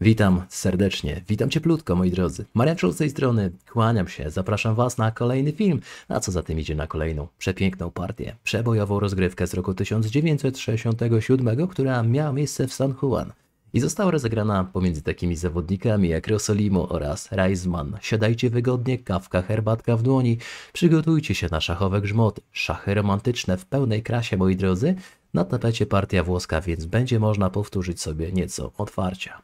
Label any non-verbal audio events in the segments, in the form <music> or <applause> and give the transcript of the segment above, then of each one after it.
Witam serdecznie, witam cieplutko moi drodzy. Marianczu z tej strony, kłaniam się, zapraszam Was na kolejny film, a co za tym idzie na kolejną przepiękną partię, przebojową rozgrywkę z roku 1967, która miała miejsce w San Juan i została rozegrana pomiędzy takimi zawodnikami jak Rosolimo oraz Reisman. Siadajcie wygodnie, kawka, herbatka w dłoni, przygotujcie się na szachowe grzmoty, szachy romantyczne w pełnej krasie moi drodzy, na tapecie partia włoska, więc będzie można powtórzyć sobie nieco otwarcia.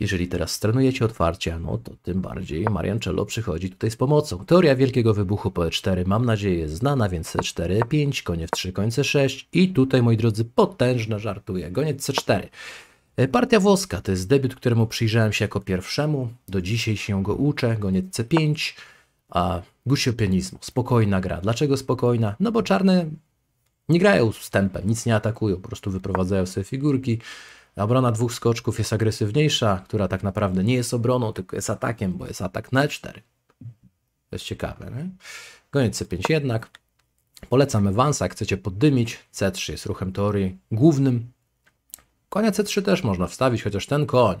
Jeżeli teraz trenujecie otwarcia, no to tym bardziej Mariancello przychodzi tutaj z pomocą. Teoria wielkiego wybuchu po E4 mam nadzieję jest znana, więc C4, E5, koniec 3, końce C6 i tutaj moi drodzy potężna żartuje, goniec C4. E, partia włoska to jest debiut, któremu przyjrzałem się jako pierwszemu, do dzisiaj się go uczę, goniec C5, a gusiopianizmu, spokojna gra. Dlaczego spokojna? No bo czarne nie grają z tempem, nic nie atakują, po prostu wyprowadzają sobie figurki, Obrona dwóch skoczków jest agresywniejsza, która tak naprawdę nie jest obroną, tylko jest atakiem, bo jest atak na 4 To jest ciekawe. Nie? Goniec C5 jednak. Polecam Evansa, chcecie poddymić. C3 jest ruchem teorii głównym. Konia C3 też można wstawić, chociaż ten koń,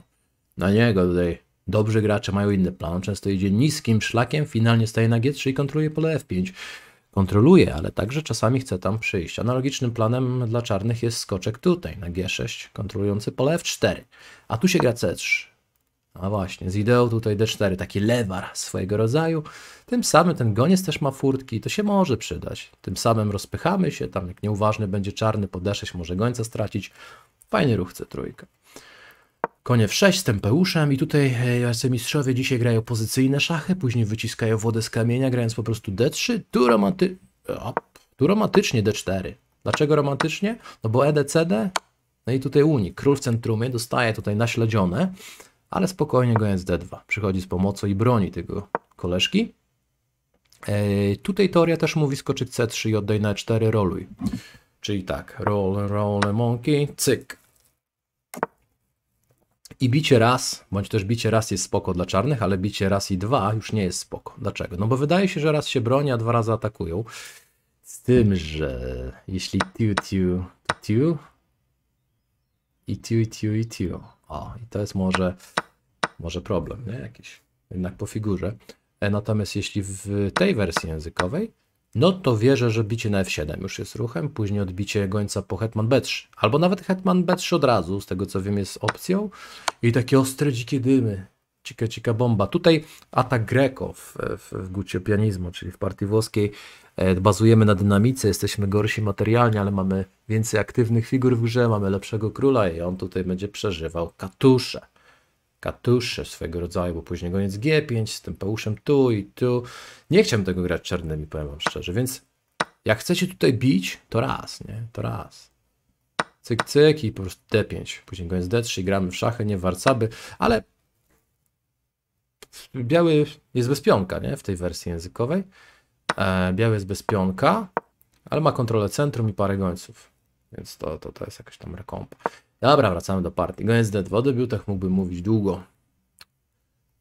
na niego tutaj dobrzy gracze mają inny plan. Często idzie niskim szlakiem, finalnie staje na G3 i kontroluje pole F5 kontroluje, ale także czasami chce tam przyjść. Analogicznym planem dla czarnych jest skoczek tutaj, na G6, kontrolujący pole F4. A tu się gra C3. A właśnie, z ideą tutaj D4, taki lewar swojego rodzaju. Tym samym ten goniec też ma furtki, to się może przydać. Tym samym rozpychamy się, tam jak nieuważny będzie czarny, po D6 może gońca stracić. Fajny ruch C3 konie w 6 z tempeuszem i tutaj e, mistrzowie dzisiaj grają pozycyjne szachy, później wyciskają wodę z kamienia, grając po prostu d3, tu, romanty... tu romantycznie d4. Dlaczego romantycznie? No bo EDCD, no i tutaj unik. Król w centrumie dostaje tutaj naśledzione, ale spokojnie grając d2. Przychodzi z pomocą i broni tego koleżki. E, tutaj teoria też mówi skoczyć c3 i oddaj na 4 e roluj. Czyli tak, roll, roll, monkey, cyk. I bicie raz, bądź też bicie raz jest spoko dla czarnych, ale bicie raz i dwa już nie jest spoko. Dlaczego? No bo wydaje się, że raz się broni, a dwa razy atakują. Z tym, że jeśli tiu tiu to tiu i tiu i tiu i tiu. O, i to jest może, może problem, nie? Jakiś jednak po figurze. E, natomiast jeśli w tej wersji językowej no to wierzę, że bicie na f7 już jest ruchem, później odbicie gońca po hetman b3, albo nawet hetman b3 od razu, z tego co wiem jest opcją i takie ostre dzikie dymy, cika cika bomba. Tutaj atak Greco w, w, w Gucie Pianizmo, czyli w partii włoskiej, e, bazujemy na dynamice, jesteśmy gorsi materialnie, ale mamy więcej aktywnych figur w grze, mamy lepszego króla i on tutaj będzie przeżywał katusze katusze swojego rodzaju, bo później goniec G5 z tym pełuszem tu i tu. Nie chciałbym tego grać czarnymi, powiem wam szczerze, więc jak chcecie tutaj bić, to raz, nie? To raz. Cyk, cyk i po prostu D5. Później goniec D3 gramy w szachy, nie w warcaby, ale biały jest bez pionka, nie? W tej wersji językowej. E, biały jest bez pionka, ale ma kontrolę centrum i parę gońców. Więc to, to, to jest jakaś tam rekompa. Dobra, wracamy do partii. Goniec D2 debiutach mógłbym mówić długo.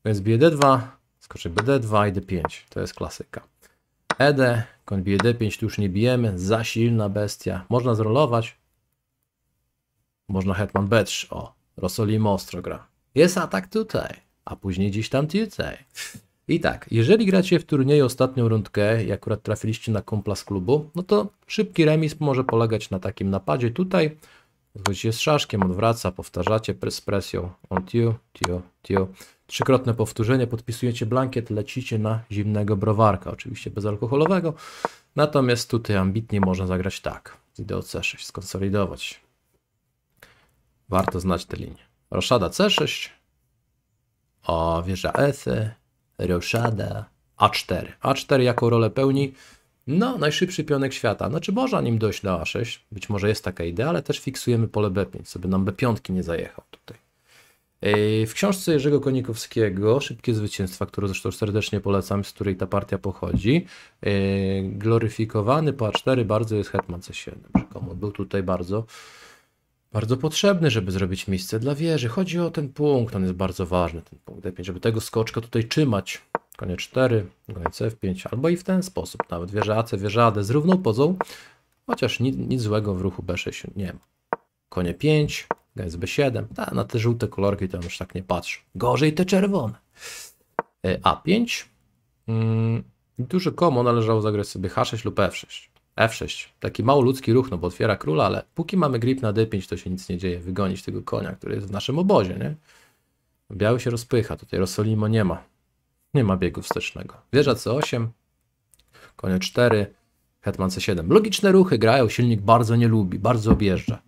Goniec bije D2, B BD2 i D5. To jest klasyka. ED, koń bije D5, tu już nie bijemy. Za silna bestia. Można zrolować. Można hetman B3. O, Rosolim ostro gra. Jest atak tutaj, a później gdzieś tam tutaj. I tak, jeżeli gracie w turnieju ostatnią rundkę i akurat trafiliście na kumpla z klubu, no to szybki remis może polegać na takim napadzie tutaj, Wychodzicie z szaszkiem, odwraca, powtarzacie z presją. On tio, tio, tio. Trzykrotne powtórzenie, podpisujecie blankiet, lecicie na zimnego browarka, oczywiście bezalkoholowego. Natomiast tutaj ambitnie można zagrać tak. Idę o C6, skonsolidować. Warto znać te linie. Roszada C6. O, wieża Efy. Roszada A4. A4 jaką rolę pełni? No, najszybszy pionek świata. Znaczy można nim dojść do A6, być może jest taka idea, ale też fiksujemy pole B5, żeby nam B5 nie zajechał tutaj. W książce Jerzego Konikowskiego, Szybkie Zwycięstwa, które zresztą serdecznie polecam, z której ta partia pochodzi, gloryfikowany po A4 bardzo jest Hetman C7. Rzekomo był tutaj bardzo, bardzo potrzebny, żeby zrobić miejsce dla wieży. Chodzi o ten punkt, on jest bardzo ważny, ten punkt D5, żeby tego skoczka tutaj trzymać konie 4, konie F5, albo i w ten sposób nawet. Wieża AC, wieża AD z równą pozą, chociaż nic, nic złego w ruchu B6 nie ma. Konie 5, gęs B7, ta, na te żółte kolorki to już tak nie patrzę. Gorzej te czerwone. E, A5, mm, duży komo należało zagrać sobie H6 lub F6. F6, taki mało ludzki ruch, no bo otwiera króla, ale póki mamy grip na D5, to się nic nie dzieje, wygonić tego konia, który jest w naszym obozie, nie? Biały się rozpycha, tutaj Rosolimo nie ma. Nie ma biegu wstecznego. Wieża C8, konie 4, hetman C7. Logiczne ruchy grają, silnik bardzo nie lubi, bardzo objeżdża.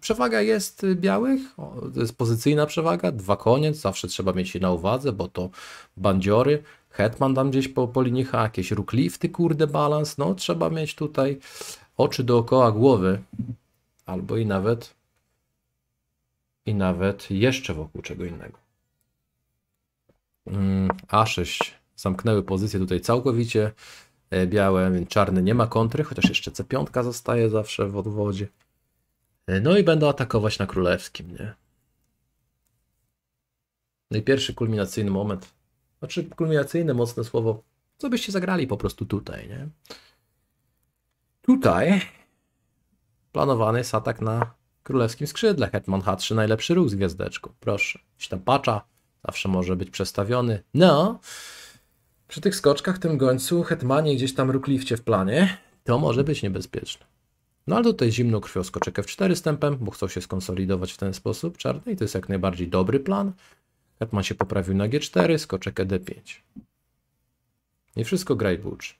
Przewaga jest białych, to jest pozycyjna przewaga, dwa konie, zawsze trzeba mieć je na uwadze, bo to bandziory, hetman tam gdzieś po, po linii H, jakieś ruklifty, kurde, balans, no trzeba mieć tutaj oczy dookoła głowy, albo i nawet i nawet jeszcze wokół czego innego. Mm, A6 zamknęły pozycję tutaj całkowicie e, białe, więc czarny nie ma kontry, chociaż jeszcze C5 zostaje zawsze w odwodzie. E, no i będą atakować na królewskim, nie? No i pierwszy kulminacyjny moment. Znaczy kulminacyjne mocne słowo. Co byście zagrali po prostu tutaj, nie? Tutaj planowany jest atak na królewskim skrzydle. Hetman H3, najlepszy ruch z gwiazdeczką. Proszę. jeśli tam pacza zawsze może być przestawiony. No, przy tych skoczkach, tym gońcu, hetmanie gdzieś tam rukliwcie w planie, to może być niebezpieczne. No ale tutaj zimną krwią skoczek F4 stępem, bo chcą się skonsolidować w ten sposób czarny i to jest jak najbardziej dobry plan. Hetman się poprawił na G4, skoczek ED5. Nie wszystko graj bucz.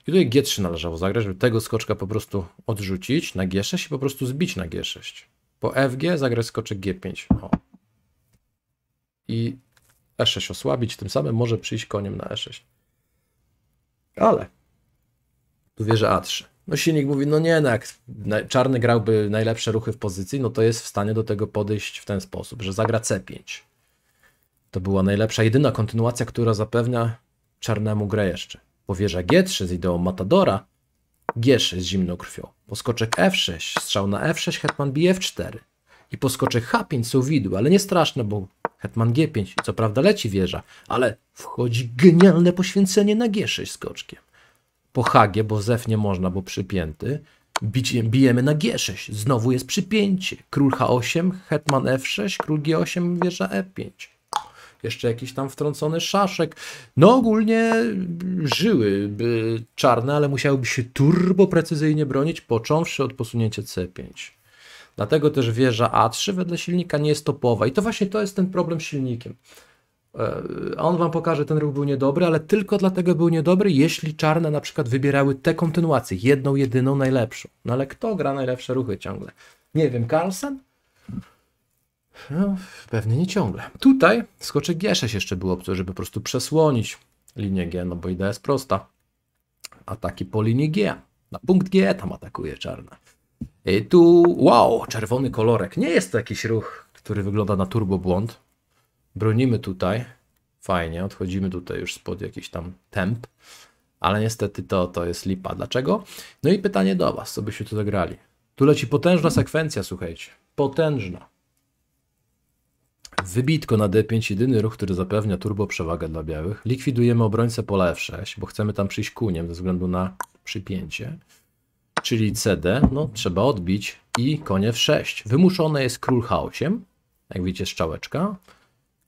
I tutaj G3 należało zagrać, żeby tego skoczka po prostu odrzucić na G6 i po prostu zbić na G6. Po FG zagrać skoczek G5. O, i E6 osłabić, tym samym może przyjść koniem na E6. Ale tu wieża A3. No silnik mówi, no nie, no jak czarny grałby najlepsze ruchy w pozycji, no to jest w stanie do tego podejść w ten sposób, że zagra C5. To była najlepsza, jedyna kontynuacja, która zapewnia czarnemu grę jeszcze. Bo wieża G3 z ideą Matadora, G6 z zimną krwią. Poskoczek F6, strzał na F6, hetman bije F4. I poskoczek H5 są widły, ale nie straszne, bo Hetman G5, co prawda leci wieża, ale wchodzi genialne poświęcenie na G6 skoczkiem. Po Hagie, bo Zef nie można, bo przypięty, bicie, bijemy na G6, znowu jest przypięcie. Król H8, Hetman F6, król G8, wieża E5. Jeszcze jakiś tam wtrącony szaszek. No ogólnie żyłyby czarne, ale musiałyby się turbo precyzyjnie bronić, począwszy od posunięcia C5. Dlatego też wieża A3 wedle silnika nie jest topowa. I to właśnie to jest ten problem z silnikiem. E, a on wam pokaże, ten ruch był niedobry, ale tylko dlatego był niedobry, jeśli czarne na przykład wybierały tę kontynuację, jedną, jedyną, najlepszą. No ale kto gra najlepsze ruchy ciągle? Nie wiem, Carlsen? No, pewnie nie ciągle. Tutaj skoczek G6 jeszcze było opcją, żeby po prostu przesłonić linię G, no bo idea jest prosta. Ataki po linii G. Na punkt G tam atakuje czarna. Y, tu, wow, czerwony kolorek. Nie jest to jakiś ruch, który wygląda na turbo Bronimy tutaj. Fajnie, odchodzimy tutaj już spod jakiś tam temp. Ale niestety to, to jest lipa. Dlaczego? No i pytanie do Was, co byście tu zagrali. Tu leci potężna sekwencja, słuchajcie. Potężna. Wybitko na D5, jedyny ruch, który zapewnia turbo przewagę dla białych. Likwidujemy obrońcę pola F6, bo chcemy tam przyjść kuniem ze względu na przypięcie czyli CD, no trzeba odbić i konie w 6. Wymuszone jest król H8, jak widzicie czałeczka.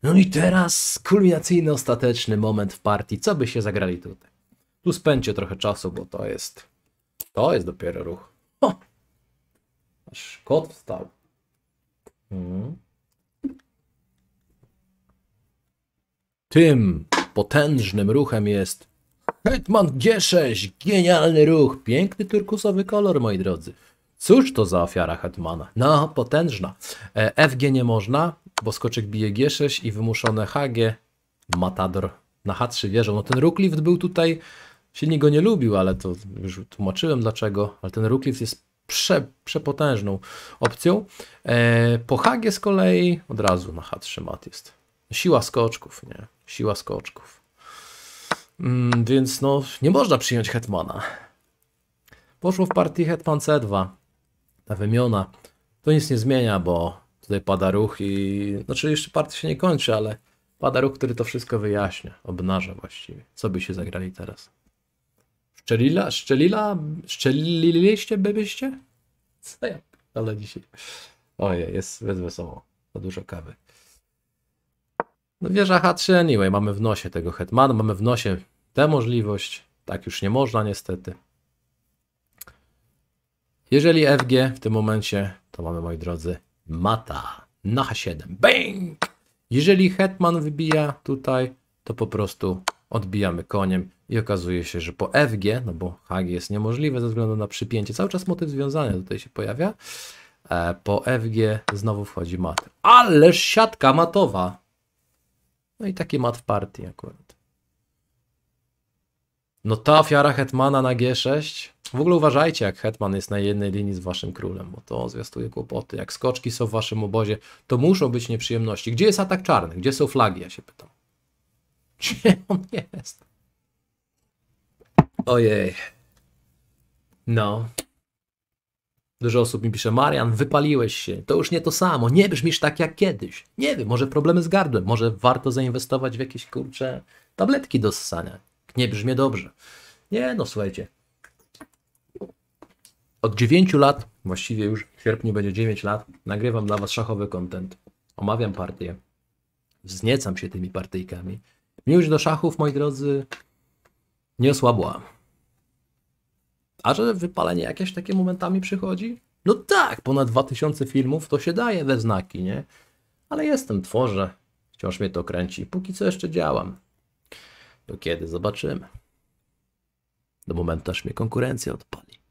No i teraz kulminacyjny, ostateczny moment w partii. Co by się zagrali tutaj? Tu spędźcie trochę czasu, bo to jest... To jest dopiero ruch. O! Aż kot wstał. Hmm. Tym potężnym ruchem jest Hetman G6, genialny ruch, piękny turkusowy kolor, moi drodzy. Cóż to za ofiara Hetmana? No, potężna. E, FG nie można, bo skoczek bije G6 i wymuszone HG. Matador na H3 wieżą. No ten Rooklift był tutaj, silnie go nie lubił, ale to już tłumaczyłem dlaczego, ale ten Rooklift jest prze, przepotężną opcją. E, po HG z kolei od razu na H3 mat jest. Siła skoczków, nie? Siła skoczków. Mm, więc no, nie można przyjąć Hetmana. Poszło w partii Hetman C2. Ta wymiana. To nic nie zmienia, bo tutaj pada ruch i... Znaczy jeszcze partia się nie kończy, ale pada ruch, który to wszystko wyjaśnia. Obnaża właściwie. Co by się zagrali teraz? Szczelila? Szczelila? Szczeliliście byście? Co ja? Ale dzisiaj... Ojej, jest zbyt wesoło. Za dużo kawy. No wieża H3 anyway, mamy w nosie tego Hetmana, mamy w nosie tę możliwość. Tak już nie można niestety. Jeżeli FG w tym momencie, to mamy moi drodzy mata na H7. Bang! Jeżeli hetman wybija tutaj, to po prostu odbijamy koniem i okazuje się, że po FG, no bo HG jest niemożliwe ze względu na przypięcie, cały czas motyw związania tutaj się pojawia, e, po FG znowu wchodzi mat. Ależ siatka matowa! No i taki mat w partii akurat. No ta ofiara Hetmana na G6. W ogóle uważajcie, jak Hetman jest na jednej linii z waszym królem, bo to zwiastuje kłopoty. Jak skoczki są w waszym obozie, to muszą być nieprzyjemności. Gdzie jest atak czarny? Gdzie są flagi? Ja się pytam. <laughs> Gdzie on jest? Ojej. No. Dużo osób mi pisze, Marian, wypaliłeś się, to już nie to samo, nie brzmisz tak jak kiedyś. Nie wiem, może problemy z gardłem, może warto zainwestować w jakieś kurcze tabletki do ssania. Nie brzmi dobrze. Nie, no słuchajcie. Od 9 lat, właściwie już w sierpniu będzie 9 lat, nagrywam dla Was szachowy content. Omawiam partie. Wzniecam się tymi partyjkami. Miłość do szachów, moi drodzy, nie osłabłam. A że wypalenie jakieś takie momentami przychodzi? No tak, ponad 2000 filmów to się daje we znaki, nie? Ale jestem, tworzę. Wciąż mnie to kręci. Póki co jeszcze działam. Do kiedy? Zobaczymy. Do momentu aż mnie konkurencja odpali.